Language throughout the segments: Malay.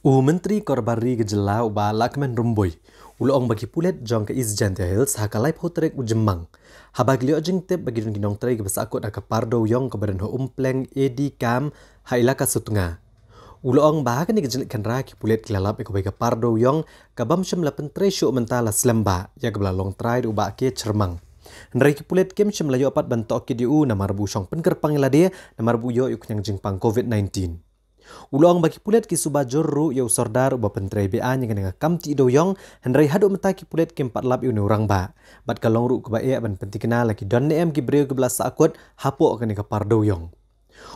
U Menteri Korbari Gejela Uba Lakman Rumboy Uluong bagi pulet jong ke East Gentile Hills haka laip hutrek ujemang. Habag lio jeng tip bagi jeng ginong trai kebesa akut haka pardo yong keberan ho umpleng edi kam ha ilaka sutunga. Uluong bahagan ni gejelik kenra ki pulet kilalap eko bagi pardo yong kabam syam lapen trai syuk mentala selemba ya kebelah long trai uba ke cermang. Nerai ki pulet kem syam layu apat bantok ki di u namar bu syong penker pangiladeh namar bu yo yuk nyang jeng pang COVID-19. Ulang bagi pulet ki suba jorru ya usordar uba pentrai ba yang dengan kamti doyong hendai hadu meta ki pulet ki empat lap yuni orang ba. Bat kalong ru ke ba e ban penting kenal lagi don ne em ki brio ke belas sakut hapu akan dengan par doyong.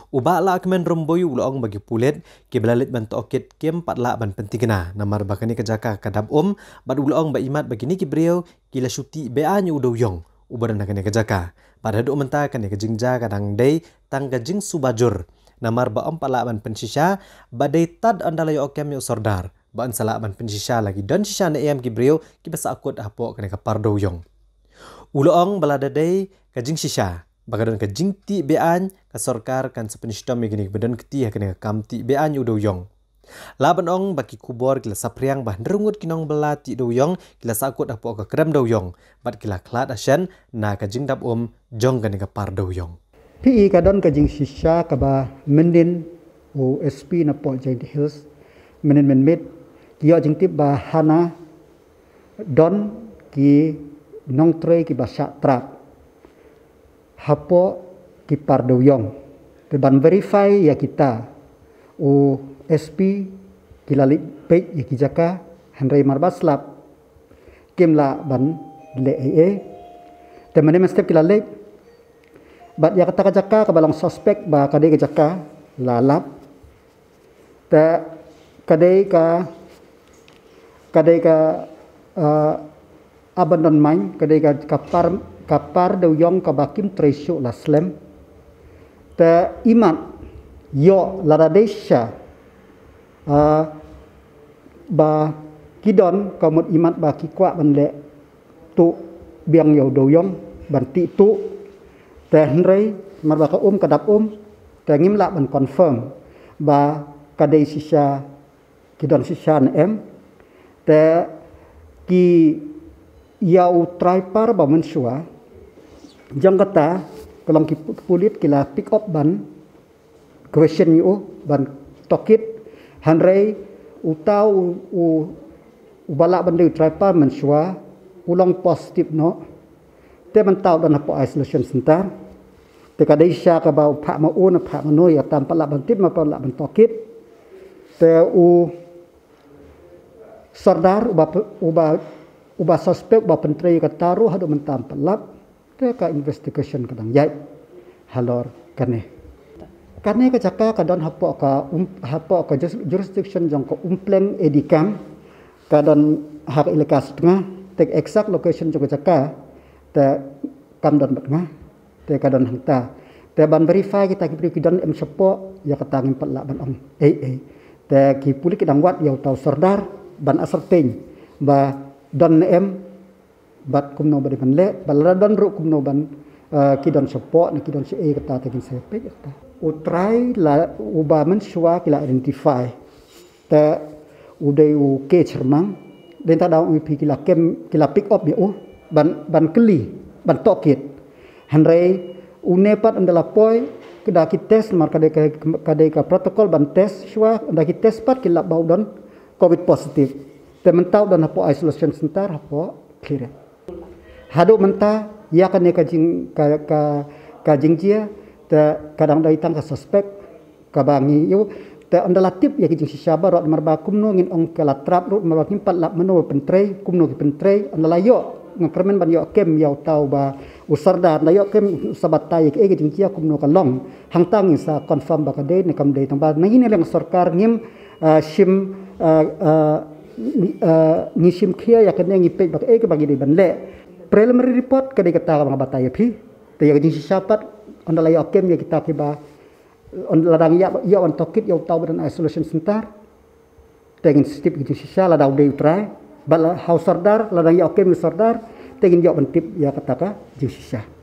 Uba la akmen romboy ulang bagi pulet ki belalit ban tokit ki empat lap ban penting kenal. Namar bakani ke jaka kadab um bat ulang ba imat bagi ni ki brio ki la syuti ba an yu doyong. Uba dan akan dengan jaka. Pada hadu menta akan dengan jingja kadang day tangga jing subajur namar ba om palaban pencisha badai tad andala yo okem yo sordar ba an salaban pencisha lagi dan sisha na em gibrio ki basa akut apo ha kena ka pardo yong uloong balada dei ka jing sisha ba kadon ka jing ti be an ka sorkar kan sepenishto me gini badan kti ha kena ka kam ti be an udo yong Laban ong baki kubor kila sapriang bah nerungut kinong belati do yong kila sakut apok ha ke kerem do yong bat gila klat asyan na kajing dap um jong gani ke par do yong. PE ka don ka jing shisha ka ba mendin o SP na po jing hills menin men mit ki yo jing tip ba hana don ki nong tre ki ba sha tra hapo ki par do yong te ban verify ya kita o SP ki lalik pe ya ki jaka hanrei mar ba slap kim la ban le e te menin men step ki lalik bat ya kata kajaka ke balang suspek ba kadai kajaka lalap ta kadai ka kadai ka eh, abandon main kadai ka kapar kapar de yong ka bakim tresyo la slam ta iman yo ladadesha eh, ba kidon ka mut iman ba kikwa ban le tu biang yo do yong berarti tu តែហ្នរីមរបស់កអ៊ុំកដាប់អ៊ុំតែងឹមឡាបានខនហ្វឺមបាកដេសិសាគីដនសិសានអឹមតែគីយ៉ៅត្រៃប៉ារបស់មិនឈួចង្កតាកលំគីពូលីតគីឡាពីកអប់បាន um, um. question you ban tokit hanrei utau u u bala ban dei trai pa man shua ulong positive no te ban tau dan apo isolation sentar ต่กระดิชากระเบาผ่ามาอ้วนผ่ามาโนยตามประหลับบันทิดมาประหลับบันตอกิดแต่อูสรดารอุบาอุบาอุบาสัสเปกบาพันตรีกัตารุฮัดมันตามประหลับแต่กับอินเวสติเกชันกระดังใหญ่ฮัลโหลกันเนี่ยกันเนี่ยก็จะก้ากระดอนฮับปอกกับอุมฮับปอกกับจูริสติชันจังกับอุมเพลงเอดิคัมกระดอนฮักอิเลกัสตุงะแต่เอ็กซ์ซักโลเคชันจังก็จะก้าแต่กำดอนแบบงั้ te ka don hanta te ban verify kita ki pri don em sepo ya ketang empat la ban ong e e te ki puli ki dangwat ya tau sardar ban aserteng ba don em bat kum no ban le ba la don ru kum no ban eh, ki don sepo na ki don se kata te kin se pe kata u try la u ba men swa ki la identify te u dei u ke chermang den ta dau u pi ki la kem ki la pick up ya u ban ban keli ban tokit Henry unepat anda lapoi, kada kita test marka de kada ka protokol ban test shua kada kita test part ki bau dan covid positif Tapi mentau dan apa isolation sebentar, apa clear hado mentau, ia kan kajing kajing dia, ka kadang dai tang ka suspek ka bangi yo te anda tip ya kajing jing si syaba rod marba kumno ngin ong ka latrap rod marba kim pat lab meno pentrei kumno ki anda andala yo ngakermen ban yo kem yau tahu ba อุสรดาดนายกเข้มสบัดตายกเอกจึงเกี่ยวคุมนกลองหังตั้งอินสาคอนฟอร์มบักเดในคำเดตงบานในนี้เรื่องสรการงิมชิมนิชิมเคียอยากจะเนี่ยงิเป็ดบักเอกบักเดบันเละเปรลมรีรีพอร์ตก็ได้กระตากับมาบัตายพี่แต่ยังจึงชี้ชัดอันดับยาเข้มยากิตาคีบาอันระดังยายาอันตอกิดยาตาวบันไอโซเลชันสุนทารแต่งสติปจึงชี้ชัดระดับเดียวตรายบัลฮาวสอดาร์ระดังยาเข้มยูสอดาร์ kita ingin jawab bentip, ya katakan, jauh susah.